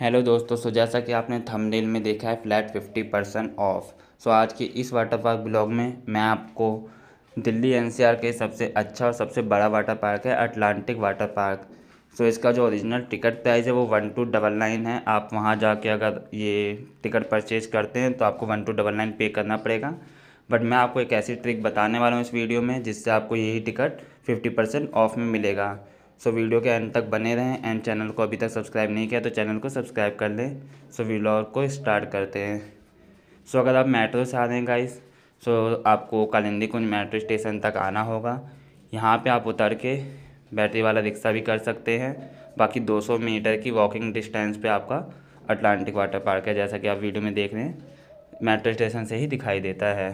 hello दोस्तों सो जैसा कि आपने थंबनेल में देखा है flat fifty percent off so आज के इस वाटर पार्क ब्लॉग में मैं आपको दिल्ली एनसीआर के सबसे अच्छा और सबसे बड़ा वाटर पार्क है अटलांटिक वाटर पार्क सो इसका जो ओरिजिनल टिकट प्राइस है वो वन टू डबल नाइन है आप वहाँ जाके अगर ये टिकट परचेज करते हैं तो आपको वन टू डबल नाइन पे करना पड़ेगा बट मैं आपको एक ऐसी ट्रिक बताने वाला हूँ इस वीडियो में जिससे आपको यही टिकट फिफ्टी परसेंट ऑफ में मिलेगा सो वीडियो के एंड तक बने रहें एंड चैनल को अभी तक सब्सक्राइब नहीं किया तो चैनल को सब्सक्राइब कर लें सो व्लॉग को स्टार्ट करते हैं सो अगर आप मेट्रो से आ रहे हैं गाइस सो आपको कालिंदी कुंज मेट्रो स्टेशन तक आना होगा यहाँ पे आप उतर के बैटरी वाला रिक्शा भी कर सकते हैं बाकी 200 मीटर की वॉकिंग डिस्टेंस पे आपका अटलांटिक वाटर पार्क है जैसा कि आप वीडियो में देख रहे हैं मेट्रो स्टेशन से ही दिखाई देता है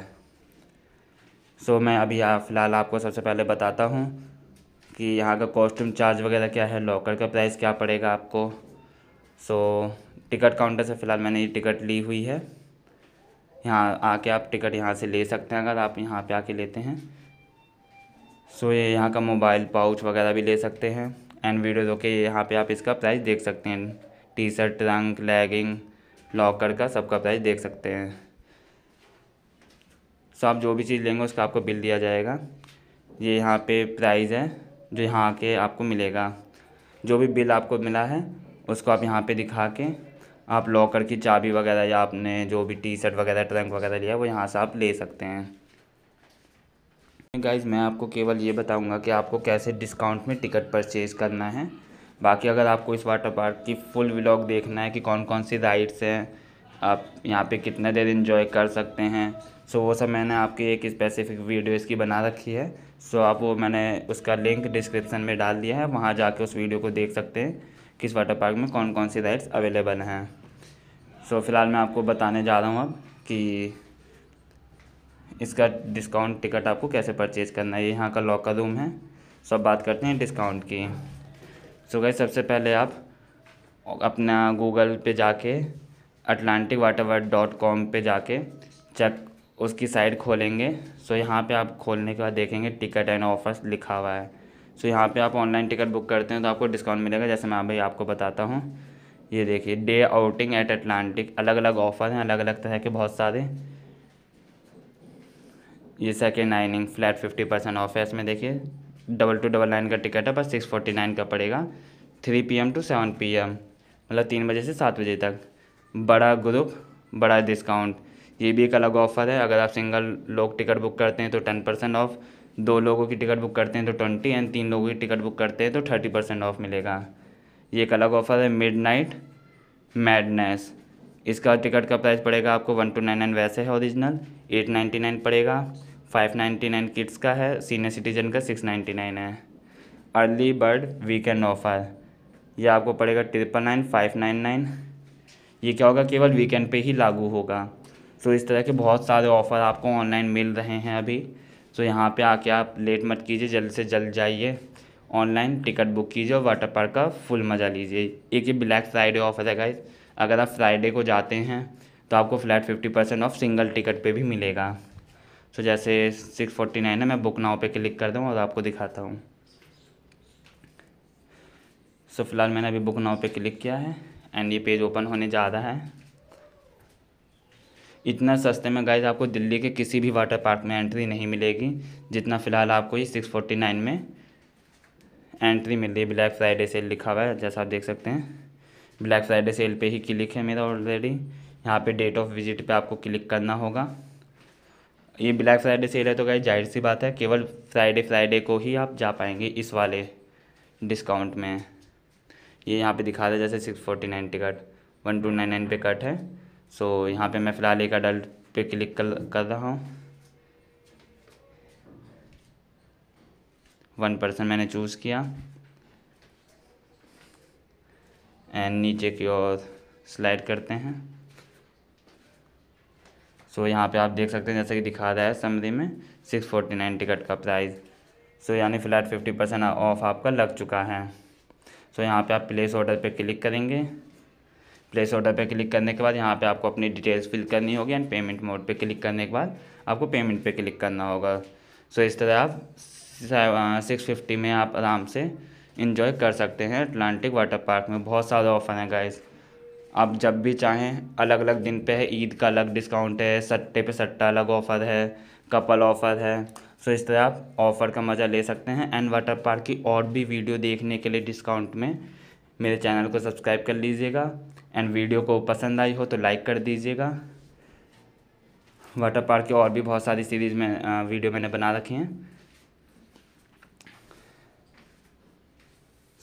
सो मैं अभी फ़िलहाल आपको सबसे पहले बताता हूँ कि यहाँ का कॉस्ट्यूम चार्ज वगैरह क्या है लॉकर का प्राइस क्या पड़ेगा आपको सो टिकट काउंटर से फ़िलहाल मैंने ये टिकट ली हुई है यहाँ आके आप टिकट यहाँ से ले सकते हैं अगर आप यहाँ पे आके लेते हैं सो ये यहाँ का मोबाइल पाउच वगैरह भी ले सकते हैं एंड वीडियो के यहाँ पे आप इसका प्राइस देख सकते हैं T shirt trunk legging locker का सबका प्राइस देख सकते हैं सो आप जो भी चीज़ लेंगे उसका आपको बिल दिया जाएगा ये यहाँ पे प्राइस है जो यहाँ आके आपको मिलेगा जो भी बिल आपको मिला है उसको आप यहाँ पे दिखा के आप लॉकर की चाबी वगैरह या आपने जो भी टी शर्ट वगैरह ट्रंक वगैरह लिया वो यहाँ से आप ले सकते हैं गाइज मैं आपको केवल ये बताऊँगा कि आपको कैसे डिस्काउंट में टिकट परचेज़ करना है बाकी अगर आपको इस वाटर पार्क की फुल व्लॉग देखना है कि कौन कौन सी राइड्स हैं आप यहाँ पे कितने देर इन्जॉय कर सकते हैं सो वो सब मैंने आपकी एक स्पेसिफिक वीडियो इसकी बना रखी है सो आप वो मैंने उसका लिंक डिस्क्रिप्सन में डाल दिया है वहाँ जाके उस वीडियो को देख सकते हैं किस वाटर पार्क में कौन कौन सी राइड्स अवेलेबल हैं सो फ़िलहाल मैं आपको बताने जा रहा हूँ अब कि इसका डिस्काउंट टिकट आपको कैसे परचेज करना है ये यहाँ का लॉकर रूम है सब बात करते हैं डिस्काउंट की सो गई सबसे पहले आप अपना गूगल पे जाके Atlantic water world dot com पर जाके चेक उसकी साइड खोलेंगे सो यहाँ पे आप खोलने के बाद देखेंगे टिकट एंड ऑफर्स लिखा हुआ है सो यहाँ पे आप ऑनलाइन टिकट बुक करते हैं तो आपको डिस्काउंट मिलेगा जैसे मैं भाई आपको बताता हूँ ये देखिए डे आउटिंग एट अटलांटिक अलग अलग ऑफ़र हैं अलग अलग तरह के बहुत सारे ये सेकेंड नाइनिंग फ्लैट फिफ्टी परसेंट ऑफ है इसमें देखिए डबल टू डबल नाइन का टिकट है बस सिक्स फोर्टी नाइन का पड़ेगा three P M to seven P M मतलब तीन बजे से सात बजे तक बड़ा ग्रुप बड़ा डिस्काउंट ये भी एक अलग ऑफ़र है अगर आप सिंगल लोग टिकट बुक करते हैं तो टेन परसेंट ऑफ़ दो लोगों की टिकट बुक करते हैं तो ट्वेंटी एंड तीन लोगों की टिकट बुक करते हैं तो थर्टी परसेंट ऑफ़ मिलेगा ये एक अलग ऑफ़र है मिड नाइट मैडनेस इसका टिकट का प्राइस पड़ेगा आपको वन टू नाइन नाइन वैसे है ओरिजिनल एट नाइन्टी नाइन पड़ेगा फाइव नाइन्टी नाइन किड्स का है सीनियर सिटीजन का सिक्स नाइन्टी नाइन है अर्ली बर्ड वीकेंड ऑफ़र यह आपको पड़ेगा triple nine five nine nine ये क्या होगा केवल वीकेंड पे ही लागू होगा सो तो इस तरह के बहुत सारे ऑफ़र आपको ऑनलाइन मिल रहे हैं अभी सो तो यहाँ पे आके आप लेट मत कीजिए जल्द से जल्द जाइए ऑनलाइन टिकट बुक कीजिए और वाटर पार्क का फुल मज़ा लीजिए एक ये ब्लैक फ्राइडे ऑफ़र है गाइज अगर आप फ्राइडे को जाते हैं तो आपको flat fifty percent off single ticket पे भी मिलेगा सो तो so, जैसे सिक्स फोर्टी नाइन है मैं बुक नाव पे क्लिक कर दूँ और आपको दिखाता हूँ सो so, फिलहाल मैंने अभी बुक नाव पे क्लिक किया है एंड ये पेज ओपन होने जा रहा है इतना सस्ते में गाइज आपको दिल्ली के किसी भी वाटर पार्क में एंट्री नहीं मिलेगी जितना फ़िलहाल आपको ये सिक्स फोर्टी नाइन में एंट्री मिल रही है ब्लैक फ्राइडे सेल लिखा हुआ है जैसा आप देख सकते हैं ब्लैक फ्राइडे सेल पे ही क्लिक है मेरा ऑलरेडी यहाँ पे डेट ऑफ विजिट पे आपको क्लिक करना होगा ये ब्लैक फ्राइडे सेल है तो गाइज जाहिर सी बात है केवल फ्राइडे फ्राइडे को ही आप जा पाएंगे इस वाले डिस्काउंट में ये यहाँ पर दिखा रहे जैसे six forty nine ticket one two nine nine पे कट है सो so, यहाँ पे मैं फ़िलहाल एक अडल्ट पे क्लिक कर कर रहा हूँ वन पर्सन मैंने चूज़ किया एंड नीचे की ओर स्लाइड करते हैं सो so, यहाँ पे आप देख सकते हैं जैसे कि दिखा रहा है समरी में सिक्स फोर्टी नाइन टिकट का प्राइस सो so, यानी फ़िलहाल फिफ्टी परसेंट ऑफ आपका लग चुका है सो so, यहाँ पे आप प्लेस ऑर्डर पे क्लिक करेंगे प्लेस ऑर्डर पे क्लिक करने के बाद यहाँ पे आपको अपनी डिटेल्स फिल करनी होगी एंड पेमेंट मोड पे क्लिक करने के बाद आपको पेमेंट पे क्लिक करना होगा सो so, इस तरह आप सिक्स फिफ्टी में आप आराम से इन्जॉय कर सकते हैं अटलांटिक वाटर पार्क में बहुत सारे ऑफ़र हैं गाइस आप जब भी चाहें अलग अलग दिन पे है ईद का अलग डिस्काउंट है सट्टे पे सट्टा अलग ऑफ़र है कपल ऑफ़र है सो इस तरह आप ऑफ़र का मज़ा ले सकते हैं एंड वाटर पार्क की और भी वीडियो देखने के लिए डिस्काउंट में मेरे चैनल को सब्सक्राइब कर लीजिएगा एंड वीडियो को पसंद आई हो तो लाइक कर दीजिएगा वाटर पार्क की और भी बहुत सारी सीरीज़ में वीडियो मैंने बना रखी हैं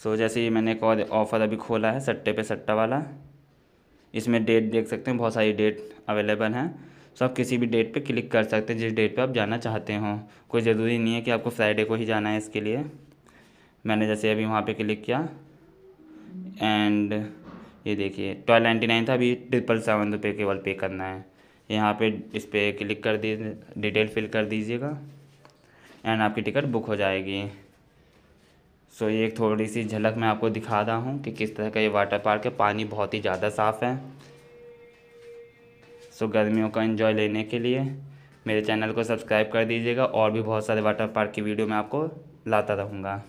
सो so, जैसे ही मैंने एक और ऑफ़र अभी खोला है सट्टे पे सट्टा वाला इसमें डेट देख सकते हैं बहुत सारी डेट अवेलेबल हैं सो so, आप किसी भी डेट पे क्लिक कर सकते हैं जिस डेट पे आप जाना चाहते हो कोई ज़रूरी नहीं है कि आपको फ्राइडे को ही जाना है इसके लिए मैंने जैसे अभी वहाँ पे क्लिक किया एंड ये देखिए ट्वेल्व नाइन्टी नाइन था अभी ट्रिपल सेवन रुपये केवल पे करना है यहाँ पे इस पर क्लिक कर दीजिए डिटेल फिल कर दीजिएगा एंड आपकी टिकट बुक हो जाएगी सो so, ये एक थोड़ी सी झलक मैं आपको दिखा रहा हूँ कि किस तरह का ये वाटर पार्क है पानी बहुत ही ज़्यादा साफ़ है सो so, गर्मियों का इन्जॉय लेने के लिए मेरे चैनल को सब्सक्राइब कर दीजिएगा और भी बहुत सारे वाटर पार्क की वीडियो मैं आपको लाता रहूँगा